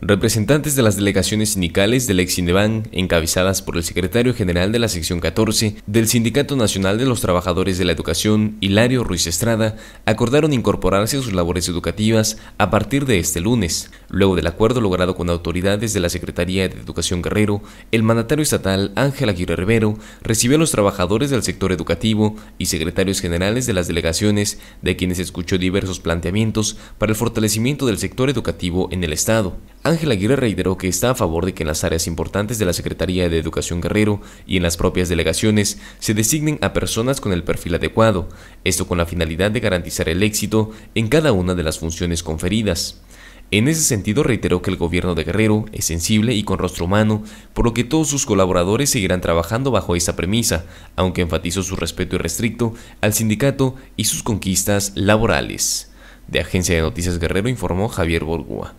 Representantes de las delegaciones sindicales del Exindeban, encabezadas por el secretario general de la sección 14 del Sindicato Nacional de los Trabajadores de la Educación, Hilario Ruiz Estrada, acordaron incorporarse a sus labores educativas a partir de este lunes. Luego del acuerdo logrado con autoridades de la Secretaría de Educación Guerrero, el mandatario estatal Ángel Aguirre Rivero recibió a los trabajadores del sector educativo y secretarios generales de las delegaciones, de quienes escuchó diversos planteamientos para el fortalecimiento del sector educativo en el Estado. Ángel Aguirre reiteró que está a favor de que en las áreas importantes de la Secretaría de Educación Guerrero y en las propias delegaciones se designen a personas con el perfil adecuado, esto con la finalidad de garantizar el éxito en cada una de las funciones conferidas. En ese sentido reiteró que el gobierno de Guerrero es sensible y con rostro humano, por lo que todos sus colaboradores seguirán trabajando bajo esa premisa, aunque enfatizó su respeto irrestricto al sindicato y sus conquistas laborales. De Agencia de Noticias Guerrero informó Javier Borgúa.